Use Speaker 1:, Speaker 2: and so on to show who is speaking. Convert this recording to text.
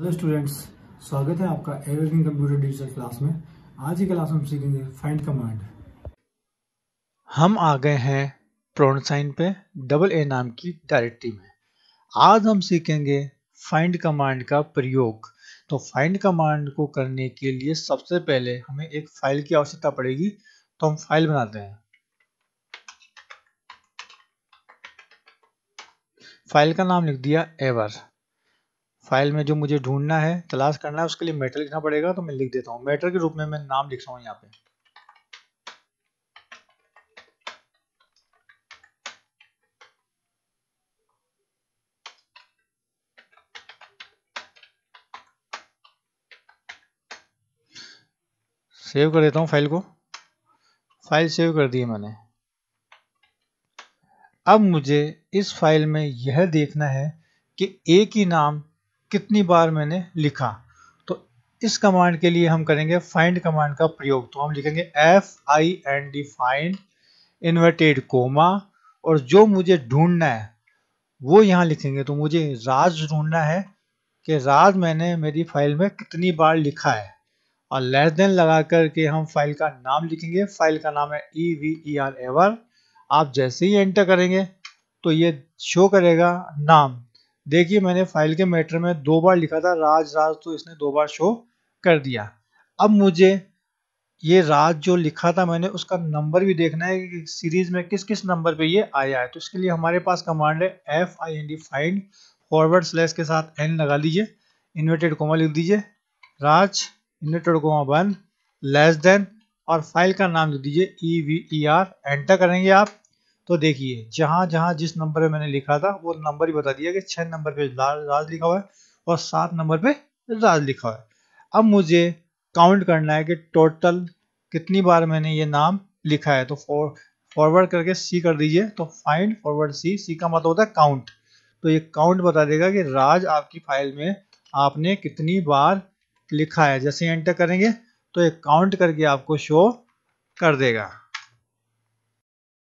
Speaker 1: hello students स्वागत है आपका एवरीथिंग कंप्यूटर डिजिटल क्लास में आज की क्लास हम सीखेंगे फाइंड कमांड हम आ गए हैं प्रोन साइन पे डबल ए नाम की डायरेक्टरी में आज हम सीखेंगे फाइंड कमांड का प्रयोग तो फाइंड कमांड को करने के लिए सबसे पहले हमें एक फाइल की आवश्यकता पड़ेगी तो हम फाइल बनाते हैं फाइल का नाम लिख दिया एवर फाइल में जो मुझे ढूंढना है तलाश करना है उसके लिए मैटर लिखना पड़ेगा तो मैं लिख देता हूँ मैटर के रूप में मैं नाम लिख रहा हूँ यहाँ पे सेव कर देता हूँ फाइल को फाइल सेव कर दी है मैंने अब मुझे इस फाइल में यह देखना है कि एक ही नाम कितनी बार मैंने लिखा तो इस कमांड के लिए हम करेंगे फाइंड कमांड का प्रयोग तो हम लिखेंगे F I N D find inverted comma और जो मुझे ढूंढना है वो यहाँ लिखेंगे तो मुझे राज ढूंढना है कि राज मैंने मेरी फाइल में कितनी बार लिखा है और लेस देन लगा करके हम फाइल का नाम लिखेंगे फाइल का नाम है E V E R ever आप जैसे ही एंटर करेंगे तो ये शो करेगा नाम देखिए मैंने फाइल के मैटर में दो बार लिखा था राज राज तो इसने दो बार शो कर दिया अब मुझे ये राज जो लिखा था मैंने उसका नंबर भी देखना है कि सीरीज में किस किस नंबर पे ये आया है तो इसके लिए हमारे पास कमांड है F I N D find forward slash के साथ एन लगा लीजिए इन्वर्टेड कोमा लिख दीजिए Raj inverted comma one less than और फाइल का नाम लिख दीजिए E V E R enter करेंगे आप तो देखिए जहां जहां जिस नंबर पे मैंने लिखा था वो नंबर ही बता दिया कि छह नंबर पे राज लिखा हुआ है और सात नंबर पे राज लिखा हुआ है अब मुझे काउंट करना है कि टोटल कितनी बार मैंने ये नाम लिखा है तो फॉरवर्ड करके सी कर दीजिए तो फाइंड फॉरवर्ड सी सी का मतलब होता है काउंट तो ये काउंट बता देगा कि राज आपकी फाइल में आपने कितनी बार लिखा है जैसे एंटर करेंगे तो ये काउंट करके आपको शो कर देगा